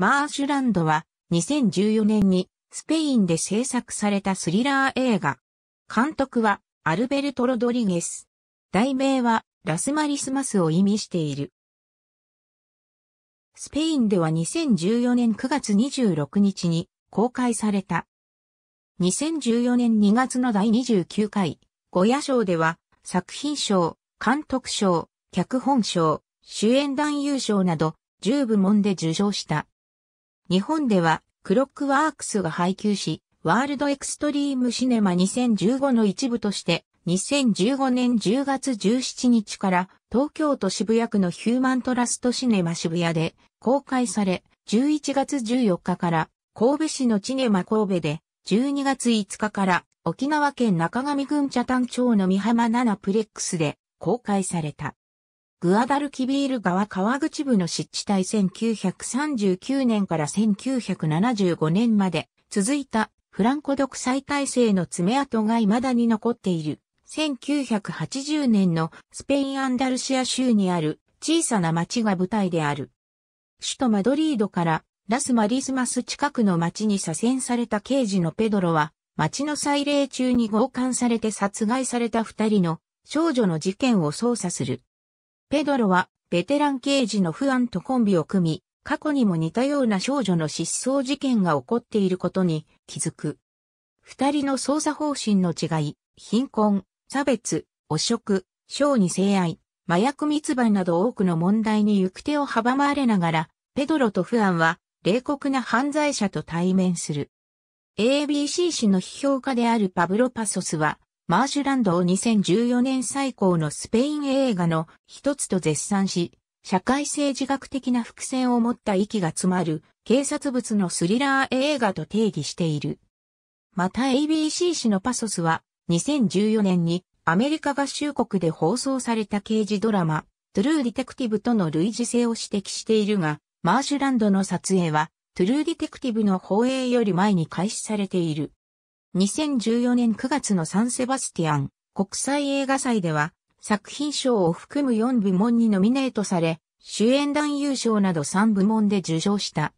マーシュランドは2014年にスペインで制作されたスリラー映画。監督はアルベルト・ロドリゲス。題名はラスマリスマスを意味している。スペインでは2014年9月26日に公開された。2014年2月の第29回、ゴヤ賞では作品賞、監督賞、脚本賞、主演男優賞など10部門で受賞した。日本ではクロックワークスが配給し、ワールドエクストリームシネマ2015の一部として、2015年10月17日から東京都渋谷区のヒューマントラストシネマ渋谷で公開され、11月14日から神戸市のチネマ神戸で、12月5日から沖縄県中上郡茶炭町の三浜7プレックスで公開された。グアダルキビール川川口部の湿地帯1939年から1975年まで続いたフランコ独裁体制の爪痕が未だに残っている。1980年のスペインアンダルシア州にある小さな町が舞台である。首都マドリードからラスマリスマス近くの町に左遷された刑事のペドロは、町の祭礼中に強姦されて殺害された二人の少女の事件を捜査する。ペドロは、ベテラン刑事のフアンとコンビを組み、過去にも似たような少女の失踪事件が起こっていることに気づく。二人の捜査方針の違い、貧困、差別、汚職、小児性愛、麻薬密売など多くの問題に行く手を阻まれながら、ペドロとフアンは、冷酷な犯罪者と対面する。ABC 氏の批評家であるパブロ・パソスは、マーシュランドを2014年最高のスペイン映画の一つと絶賛し、社会政治学的な伏線を持った息が詰まる警察物のスリラー映画と定義している。また ABC 誌のパソスは2014年にアメリカ合衆国で放送された刑事ドラマ、トゥルーディテクティブとの類似性を指摘しているが、マーシュランドの撮影は、トゥルーディテクティブの放映より前に開始されている。2014年9月のサンセバスティアン国際映画祭では作品賞を含む4部門にノミネートされ、主演男優賞など3部門で受賞した。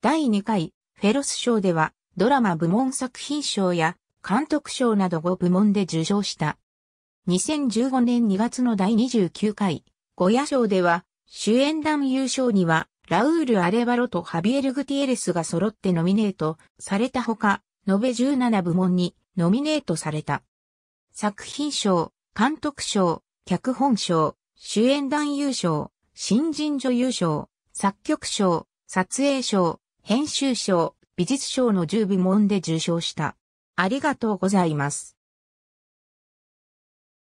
第2回フェロス賞ではドラマ部門作品賞や監督賞など5部門で受賞した。2015年2月の第29回ゴヤ賞では主演男優賞にはラウール・アレバロとハビエル・グティエレスが揃ってノミネートされたほか、延べ17部門にノミネートされた。作品賞、監督賞、脚本賞、主演男優賞、新人女優賞、作曲賞、撮影賞、編集賞、美術賞の10部門で受賞した。ありがとうございます。